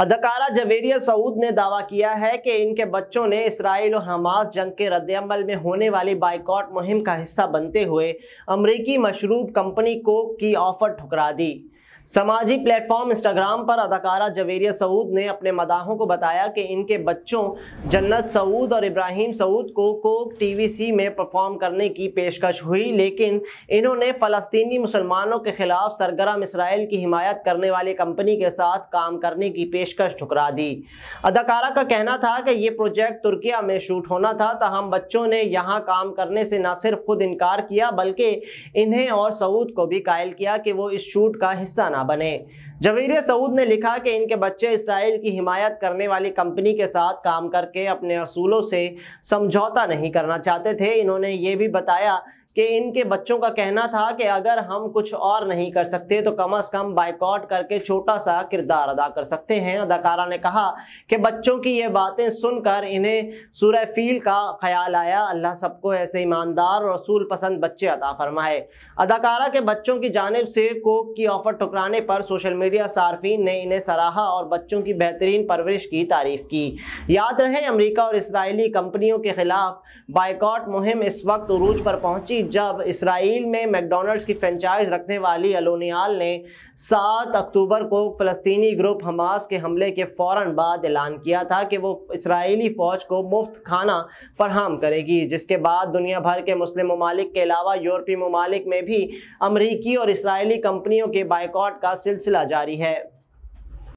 अदकारा जवेरिया सऊद ने दावा किया है कि इनके बच्चों ने इसराइल और हमास जंग के रद्दमल में होने वाली बाइकॉट मुहिम का हिस्सा बनते हुए अमरीकी मशरूब कंपनी कोक की ऑफर ठुकरा दी समाजी प्लेटफॉर्म इंस्टाग्राम पर अदाकारा जवेरिया सऊद ने अपने मदाहों को बताया कि इनके बच्चों जन्नत सऊद और इब्राहिम सऊद को कोक टीवीसी में परफॉर्म करने की पेशकश हुई लेकिन इन्होंने फ़लस्तनी मुसलमानों के ख़िलाफ़ सरगरम इसराइल की हिमायत करने वाली कंपनी के साथ काम करने की पेशकश ठुकरा दी अदाकारा का कहना था कि ये प्रोजेक्ट तुर्किया में शूट होना था तहम बच्चों ने यहाँ काम करने से न सिर्फ खुद इनकार किया बल्कि इन्हें और सऊद को भी कायल किया कि वो इस शूट का हिस्सा ना बने जवीर सऊद ने लिखा कि इनके बच्चे इसराइल की हिमायत करने वाली कंपनी के साथ काम करके अपने असूलों से समझौता नहीं करना चाहते थे इन्होंने ये भी बताया कि इनके बच्चों का कहना था कि अगर हम कुछ और नहीं कर सकते तो कम अज कम बाइकआउट करके छोटा सा किरदार अदा कर सकते हैं अदाकारा ने कहा कि बच्चों की ये बातें सुनकर इन्हें सूर्य फील का ख्याल आया अल्लाह सबको ऐसे ईमानदार और रसूल पसंद बच्चे अता फरमाए अदाकारा के बच्चों की जानब से कोक की ऑफर ठुकराने पर सोशल मीडिया सार्फिन ने इन्हें सराहा और बच्चों की बेहतरीन परवरिश की तारीफ की याद रहे अमरीका और इसराइली कंपनियों के खिलाफ बाइकआउट मुहिम इस वक्त उरूज पर पहुंची जब इसराइल में मैकडोनल्ड्स की फ्रेंचाइज रखने वाली अलोनियाल ने 7 अक्टूबर को फ़लस्तीनी ग्रुप हमास के हमले के फ़ौर बाद ऐलान किया था कि वो इसराइली फ़ौज को मुफ्त खाना फरहम करेगी जिसके बाद दुनिया भर के मुस्लिम ममालिक के अलावा यूरोपी ममालिक में भी अमरीकी और इसराइली कंपनियों के बाइकॉट का सिलसिला जारी है